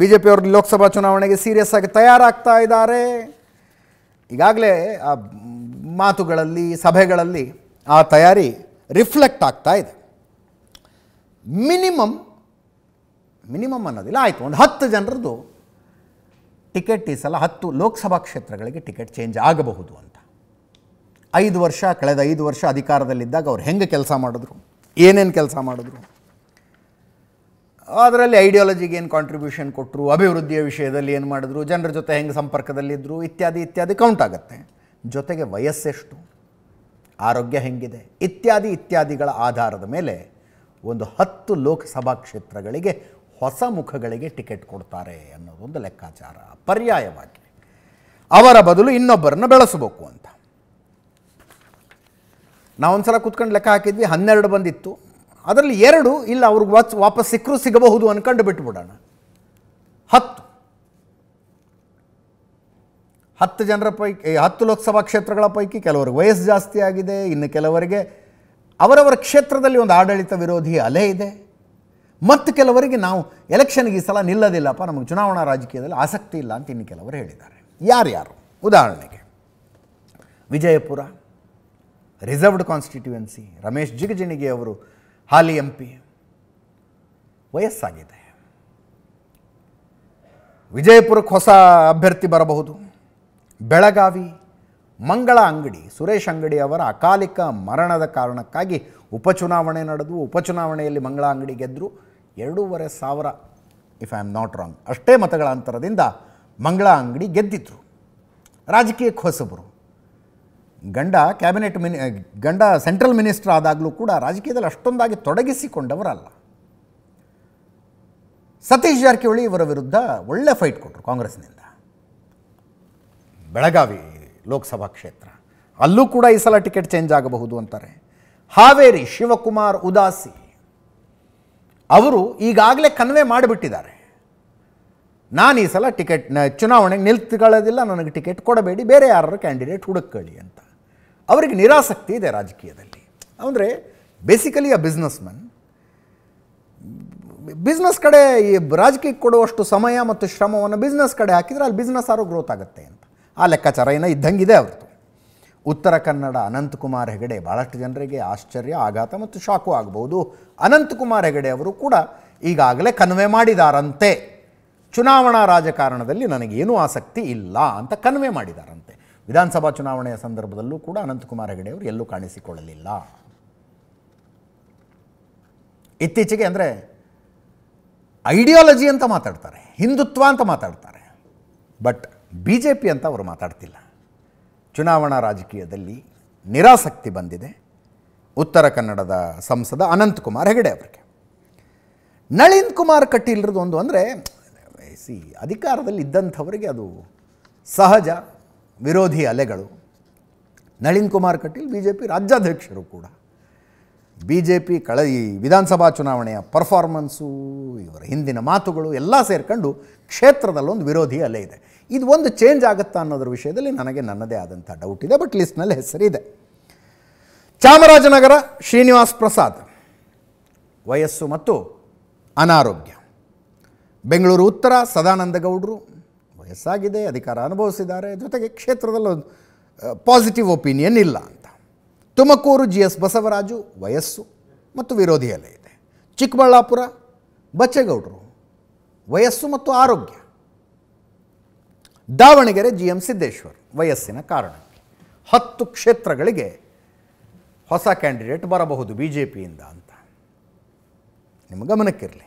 B J ಪಿಯವರು ಲೋಕಸಭಾ ಚುನಾವಣೆಗೆ serious ಆಗಿ ತಯಾರಾಗ್ತಾ ಇದ್ದಾರೆ ಈಗಾಗಲೇ ಆ ಮಾತುಗಳಲ್ಲಿ ಸಭೆಗಳಲ್ಲಿ ಆ ತಯಾರಿ ರಿಫ್ಲೆಕ್ಟ್ ಆಗ್ತಾ ಇದೆ ಮಿನಿಮಮ್ ಮಿನಿಮಮ್ ಅನ್ನೋದಿಲ್ಲ ಆಯಿತು ಒಂದು ಹತ್ತು ಜನರದ್ದು ಟಿಕೆಟ್ ಈ ಸಲ ಹತ್ತು ಲೋಕಸಭಾ ಕ್ಷೇತ್ರಗಳಿಗೆ ಟಿಕೆಟ್ ಚೇಂಜ್ ಆಗಬಹುದು ಅಂತ ಐದು ವರ್ಷ ಕಳೆದ ಐದು ವರ್ಷ ಅಧಿಕಾರದಲ್ಲಿದ್ದಾಗ ಅವ್ರು ಹೆಂಗೆ ಕೆಲಸ ಮಾಡಿದ್ರು ಏನೇನು ಕೆಲಸ ಮಾಡಿದ್ರು ಅದರಲ್ಲಿ ಐಡಿಯಾಲಜಿಗೆ ಏನು ಕಾಂಟ್ರಿಬ್ಯೂಷನ್ ಕೊಟ್ಟರು ಅಭಿವೃದ್ಧಿಯ ವಿಷಯದಲ್ಲಿ ಏನು ಮಾಡಿದ್ರು ಜನರ ಜೊತೆ ಹೆಂಗೆ ಸಂಪರ್ಕದಲ್ಲಿದ್ದರು ಇತ್ಯಾದಿ ಇತ್ಯಾದಿ ಕೌಂಟ್ ಆಗುತ್ತೆ ಜೊತೆಗೆ ವಯಸ್ಸೆಷ್ಟು ಆರೋಗ್ಯ ಹೆಂಗಿದೆ ಇತ್ಯಾದಿ ಇತ್ಯಾದಿಗಳ ಆಧಾರದ ಮೇಲೆ ಒಂದು ಹತ್ತು ಲೋಕಸಭಾ ಕ್ಷೇತ್ರಗಳಿಗೆ ಹೊಸ ಮುಖಗಳಿಗೆ ಟಿಕೆಟ್ ಕೊಡ್ತಾರೆ ಅನ್ನೋದೊಂದು ಲೆಕ್ಕಾಚಾರ ಪರ್ಯಾಯವಾಗಿ ಅವರ ಬದಲು ಇನ್ನೊಬ್ಬರನ್ನು ಬೆಳೆಸಬೇಕು ಅಂತ ಸಲ ಕೂತ್ಕೊಂಡು ಲೆಕ್ಕ ಹಾಕಿದ್ವಿ ಹನ್ನೆರಡು ಬಂದಿತ್ತು ಅದರಲ್ಲಿ ಎರಡು ಇಲ್ಲ ಅವ್ರಿಗೆ ವಾಚ್ ವಾಪಸ್ ಸಿಕ್ಕರೂ ಸಿಗಬಹುದು ಅನ್ಕಂಡು ಬಿಟ್ಬಿಡೋಣ ಹತ್ತು ಹತ್ತು ಜನರ ಪೈಕಿ ಹತ್ತು ಲೋಕಸಭಾ ಕ್ಷೇತ್ರಗಳ ಪೈಕಿ ಕೆಲವರಿಗೆ ವಯಸ್ಸು ಜಾಸ್ತಿ ಆಗಿದೆ ಇನ್ನು ಕೆಲವರಿಗೆ ಅವರವರ ಕ್ಷೇತ್ರದಲ್ಲಿ ಒಂದು ಆಡಳಿತ ವಿರೋಧಿ ಅಲೆ ಇದೆ ಮತ್ತು ಕೆಲವರಿಗೆ ನಾವು ಎಲೆಕ್ಷನ್ಗೆ ಈ ಸಲ ನಿಲ್ಲದಿಲ್ಲಪ್ಪ ನಮಗೆ ಚುನಾವಣಾ ರಾಜಕೀಯದಲ್ಲಿ ಆಸಕ್ತಿ ಇಲ್ಲ ಅಂತ ಇನ್ನು ಕೆಲವರು ಹೇಳಿದ್ದಾರೆ ಯಾರ್ಯಾರು ಉದಾಹರಣೆಗೆ ವಿಜಯಪುರ ರಿಸರ್ವ್ಡ್ ಕಾನ್ಸ್ಟಿಟ್ಯುವೆನ್ಸಿ ರಮೇಶ್ ಜಿಗಜಿಣಿಗೆ ಅವರು ಹಾಲಿ ಎಂ ಪಿ ವಯಸ್ಸಾಗಿದೆ ವಿಜಯಪುರಕ್ಕೆ ಹೊಸ ಅಭ್ಯರ್ಥಿ ಬರಬಹುದು ಬೆಳಗಾವಿ ಮಂಗಳ ಅಂಗಡಿ ಸುರೇಶ್ ಅಂಗಡಿ ಅವರ ಅಕಾಲಿಕ ಮರಣದ ಕಾರಣಕ್ಕಾಗಿ ಉಪಚುನಾವಣೆ ನಡೆದು ಉಪಚುನಾವಣೆಯಲ್ಲಿ ಮಂಗಳ ಅಂಗಡಿ ಗೆದ್ದರು ಎರಡೂವರೆ ಸಾವಿರ if I am not wrong ಅಷ್ಟೇ ಮತಗಳ ಅಂತರದಿಂದ ಮಂಗಳ ಅಂಗಡಿ ಗೆದ್ದಿದ್ರು ರಾಜಕೀಯಕ್ಕೆ ಹೊಸಬರು ಗಂಡ ಕ್ಯಾಬಿನೆಟ್ ಮಿನಿ ಗಂಡ ಸೆಂಟ್ರಲ್ ಮಿನಿಸ್ಟರ್ ಆದಾಗಲೂ ಕೂಡ ರಾಜಕೀಯದಲ್ಲಿ ಅಷ್ಟೊಂದಾಗಿ ತೊಡಗಿಸಿಕೊಂಡವರಲ್ಲ ಸತೀಶ್ ಜಾರಕಿಹೊಳಿ ಇವರ ವಿರುದ್ಧ ಒಳ್ಳೆ ಫೈಟ್ ಕೊಟ್ಟರು ಕಾಂಗ್ರೆಸ್ನಿಂದ ಬೆಳಗಾವಿ ಲೋಕಸಭಾ ಕ್ಷೇತ್ರ ಅಲ್ಲೂ ಕೂಡ ಈ ಸಲ ಟಿಕೆಟ್ ಚೇಂಜ್ ಆಗಬಹುದು ಅಂತಾರೆ ಹಾವೇರಿ ಶಿವಕುಮಾರ್ ಉದಾಸಿ ಅವರು ಈಗಾಗಲೇ ಕನ್ವೆ ಮಾಡಿಬಿಟ್ಟಿದ್ದಾರೆ ನಾನು ಈ ಸಲ ಟಿಕೆಟ್ ಚುನಾವಣೆಗೆ ನಿಲ್ತ್ಕೊಳ್ಳೋದಿಲ್ಲ ನನಗೆ ಟಿಕೆಟ್ ಕೊಡಬೇಡಿ ಬೇರೆ ಯಾರು ಕ್ಯಾಂಡಿಡೇಟ್ ಹುಡುಕೊಳ್ಳಿ ಅಂತ ಅವರಿಗೆ ನಿರಾಸಕ್ತಿ ಇದೆ ರಾಜಕೀಯದಲ್ಲಿ ಅಂದರೆ basically uh business man business ಕಡೆ ಈ ರಾಜಕೀಯಕ್ಕೆ ಕೊಡುವಷ್ಟು ಸಮಯ ಮತ್ತು ಶ್ರಮವನ್ನು ಬಿಸ್ನೆಸ್ ಕಡೆ ಹಾಕಿದರೆ ಅಲ್ಲಿ ಬಿಸ್ನೆಸ್ ಆರು ಗ್ರೋತ್ ಆಗುತ್ತೆ ಅಂತ ಆ ಲೆಕ್ಕಾಚಾರ ಏನೋ ಇದ್ದಂಗಿದೆ ಅವ್ರದ್ದು ಉತ್ತರ ಕನ್ನಡ ಅನಂತಕುಮಾರ್ ಹೆಗಡೆ ಭಾಳಷ್ಟು ಜನರಿಗೆ ಆಶ್ಚರ್ಯ ಆಘಾತ ಮತ್ತು ಶಾಕು ಆಗಬಹುದು ಅನಂತಕುಮಾರ್ ಹೆಗಡೆ ಅವರು ಕೂಡ ಈಗಾಗಲೇ ಕನ್ವೆ ಮಾಡಿದಾರಂತೆ ಚುನಾವಣಾ ರಾಜಕಾರಣದಲ್ಲಿ ನನಗೇನೂ ಆಸಕ್ತಿ ಇಲ್ಲ ಅಂತ ಕನ್ವೆ ಮಾಡಿದಾರಂತೆ ವಿಧಾನಸಭಾ ಚುನಾವಣೆಯ ಸಂದರ್ಭದಲ್ಲೂ ಕೂಡ ಅನಂತಕುಮಾರ್ ಅವರು ಎಲ್ಲೂ ಕಾಣಿಸಿಕೊಳ್ಳಲಿಲ್ಲ ಇತ್ತೀಚೆಗೆ ಅಂದರೆ ಐಡಿಯಾಲಜಿ ಅಂತ ಮಾತಾಡ್ತಾರೆ ಹಿಂದುತ್ವ ಅಂತ ಮಾತಾಡ್ತಾರೆ ಬಟ್ ಬಿ ಜೆ ಪಿ ಅಂತ ಅವರು ಮಾತಾಡ್ತಿಲ್ಲ ಚುನಾವಣಾ ರಾಜಕೀಯದಲ್ಲಿ ನಿರಾಸಕ್ತಿ ಬಂದಿದೆ ಉತ್ತರ ಕನ್ನಡದ ಸಂಸದ ಅನಂತಕುಮಾರ್ ಹೆಗಡೆ ಅವರಿಗೆ ನಳಿನ್ ಕುಮಾರ್ ಕಟೀಲ್ರದ್ದು ಒಂದು ಅಂದರೆ ಸಿ ಅಧಿಕಾರದಲ್ಲಿ ಇದ್ದಂಥವರಿಗೆ ಅದು ಸಹಜ ವಿರೋಧಿ ಅಲೆಗಳು Nalin Kumar Kateel B J P ರಾಜ್ಯಾಧ್ಯಕ್ಷರು ಕೂಡ ಬಿ ಜೆ ಪಿ ಕಳ ಈ ವಿಧಾನಸಭಾ ಚುನಾವಣೆಯ ಪರ್ಫಾರ್ಮೆನ್ಸು ಇವರ ಹಿಂದಿನ ಮಾತುಗಳು ಎಲ್ಲ ಸೇರ್ಕೊಂಡು ಕ್ಷೇತ್ರದಲ್ಲೊಂದು ವಿರೋಧಿ ಅಲೆ ಇದೆ ಇದು ಒಂದು ಚೇಂಜ್ ಆಗುತ್ತಾ ಅನ್ನೋದ್ರ ವಿಷಯದಲ್ಲಿ ನನಗೆ ನನ್ನದೇ ಆದಂಥ ಡೌಟ್ ಇದೆ ಬಟ್ ಲಿಸ್ಟ್ನಲ್ಲಿ ಹೆಸರಿದೆ ಚಾಮರಾಜನಗರ ಶ್ರೀನಿವಾಸ್ ಪ್ರಸಾದ್ ವಯಸ್ಸು ಮತ್ತು ಅನಾರೋಗ್ಯ ಬೆಂಗಳೂರು ಉತ್ತರ ಸದಾನಂದಗೌಡರು ವಯಸ್ಸಾಗಿದೆ ಅಧಿಕಾರ ಅನುಭವಿಸಿದ್ದಾರೆ ಜೊತೆಗೆ ಕ್ಷೇತ್ರದಲ್ಲೊಂದು ಪಾಸಿಟಿವ್ ಒಪಿನಿಯನ್ ಇಲ್ಲ ಅಂತ ತುಮಕೂರು ಜಿ ಎಸ್ ಬಸವರಾಜು ವಯಸ್ಸು ಮತ್ತು ವಿರೋಧಿಯಲ್ಲೇ ಇದೆ ಚಿಕ್ಕಬಳ್ಳಾಪುರ ಬಚ್ಚೇಗೌಡರು ವಯಸ್ಸು ಮತ್ತು ಆರೋಗ್ಯ ದಾವಣಗೆರೆ ಜಿ ಎಂ ಸಿದ್ದೇಶ್ವರ್ ವಯಸ್ಸಿನ ಕಾರಣ ಹತ್ತು ಕ್ಷೇತ್ರಗಳಿಗೆ ಹೊಸ ಕ್ಯಾಂಡಿಡೇಟ್ ಬರಬಹುದು ಬಿ ಜೆ ಪಿಯಿಂದ ಅಂತ ನಿಮ್ಮ ಗಮನಕ್ಕಿರಲಿ